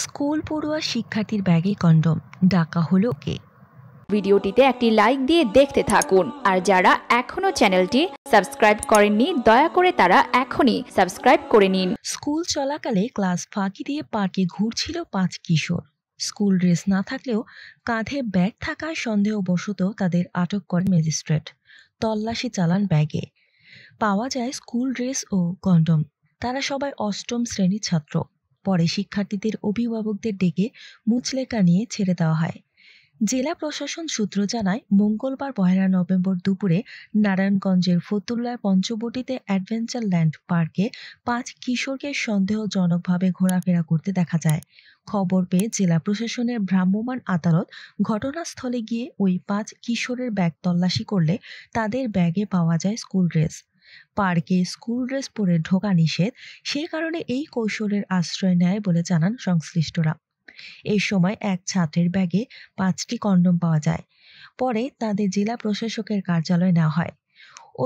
school পড়ুয়া শিক্ষার্থীর ব্যাগে কন্ডম ডাকা হলো কে ভিডিওটিতে একটি লাইক দিয়ে দেখতে থাকুন আর যারা এখনও চ্যানেলটি সাবস্ক্রাইব করেননি দয়া করে তারা এখনই সাবস্ক্রাইব করে নিন স্কুল চলাকালে ক্লাস ফাঁকি দিয়ে পার্কে ঘুরছিল পাঁচ কিশোর স্কুল ড্রেস না থাকলেও কাঁধে ব্যাগ থাকায় সন্দেহবশত তাদের আটক করেন ম্যাজিস্ট্রেট তল্লাশি চালান ব্যাগে পাওয়া যায় স্কুল ড্রেস ও কন্ডম তারা সবাই অষ্টম শ্রেণীর ছাত্র পরে শিক্ষার্থীদের অভিভাবকদের ডেকে মুচলেকা নিয়ে ছেড়ে দেওয়া হয় জেলা প্রশাসন সূত্র জানায় মঙ্গলবার পয়লা নভেম্বর দুপুরে নারায়ণগঞ্জের ফতুল্লার পঞ্চবটিতে অ্যাডভেঞ্চার ল্যান্ড পার্কে পাঁচ কিশোরকে সন্দেহজনকভাবে ঘোরাফেরা করতে দেখা যায় খবর পেয়ে জেলা প্রশাসনের ভ্রাম্যমাণ আদালত ঘটনাস্থলে গিয়ে ওই পাঁচ কিশোরের ব্যাগ তল্লাশি করলে তাদের ব্যাগে পাওয়া যায় স্কুল ড্রেস পার্কে স্কুল ড্রেস পরে ঢোকা নিষেধ সে কারণে এই কৌশলের আশ্রয় নেয় বলে জানান সংশ্লিষ্টরা এই সময় এক ছাত্রের ব্যাগে পাঁচটি কন্ডম পাওয়া যায় পরে তাদের জেলা প্রশাসকের কার্যালয়ে নেওয়া হয়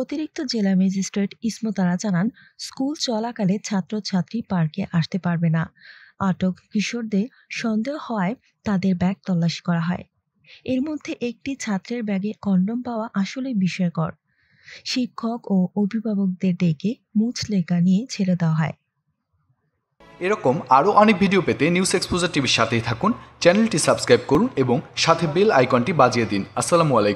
অতিরিক্ত জেলা ম্যাজিস্ট্রেট ইসমতারা জানান স্কুল চলাকালে ছাত্রছাত্রী পার্কে আসতে পারবে না আটক কিশোরদের সন্দেহ হওয়ায় তাদের ব্যাগ তল্লাশি করা হয় এর মধ্যে একটি ছাত্রের ব্যাগে কন্ডম পাওয়া আসলে বিষয়কর শিক্ষক ও অভিভাবকদের ডেকে লেখা নিয়ে ছেড়ে দেওয়া হয় এরকম আরও অনেক ভিডিও পেতে নিউজ এক্সপোজার টিভির সাথেই থাকুন চ্যানেলটি সাবস্ক্রাইব করুন এবং সাথে বেল আইকনটি বাজিয়ে দিন আসসালামু আলাইকুম